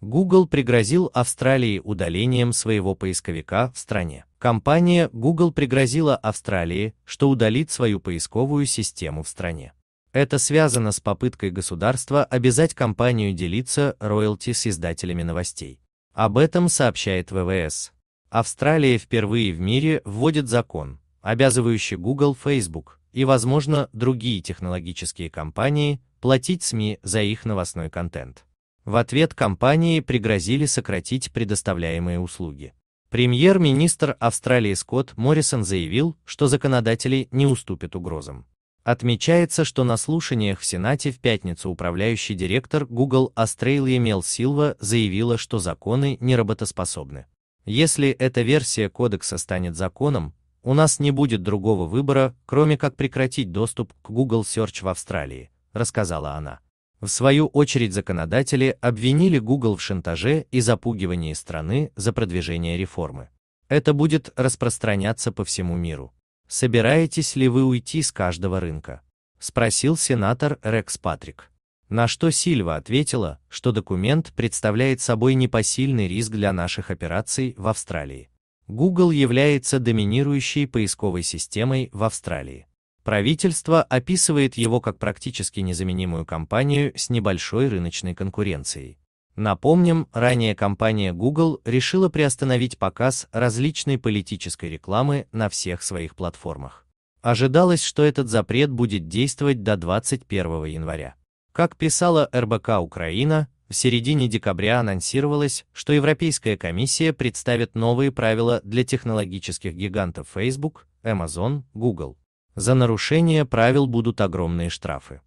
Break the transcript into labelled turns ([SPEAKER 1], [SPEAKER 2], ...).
[SPEAKER 1] Google пригрозил Австралии удалением своего поисковика в стране. Компания Google пригрозила Австралии, что удалит свою поисковую систему в стране. Это связано с попыткой государства обязать компанию делиться роялти с издателями новостей. Об этом сообщает ВВС. Австралия впервые в мире вводит закон, обязывающий Google, Facebook и, возможно, другие технологические компании платить СМИ за их новостной контент. В ответ компании пригрозили сократить предоставляемые услуги. Премьер-министр Австралии Скотт Моррисон заявил, что законодатели не уступят угрозам. Отмечается, что на слушаниях в Сенате в пятницу управляющий директор Google Australia Мел Силва заявила, что законы неработоспособны. Если эта версия кодекса станет законом, у нас не будет другого выбора, кроме как прекратить доступ к Google Search в Австралии, рассказала она. В свою очередь законодатели обвинили Google в шантаже и запугивании страны за продвижение реформы. Это будет распространяться по всему миру. Собираетесь ли вы уйти с каждого рынка? Спросил сенатор Рекс Патрик. На что Сильва ответила, что документ представляет собой непосильный риск для наших операций в Австралии. Google является доминирующей поисковой системой в Австралии. Правительство описывает его как практически незаменимую компанию с небольшой рыночной конкуренцией. Напомним, ранее компания Google решила приостановить показ различной политической рекламы на всех своих платформах. Ожидалось, что этот запрет будет действовать до 21 января. Как писала РБК Украина, в середине декабря анонсировалось, что Европейская комиссия представит новые правила для технологических гигантов Facebook, Amazon, Google. За нарушение правил будут огромные штрафы.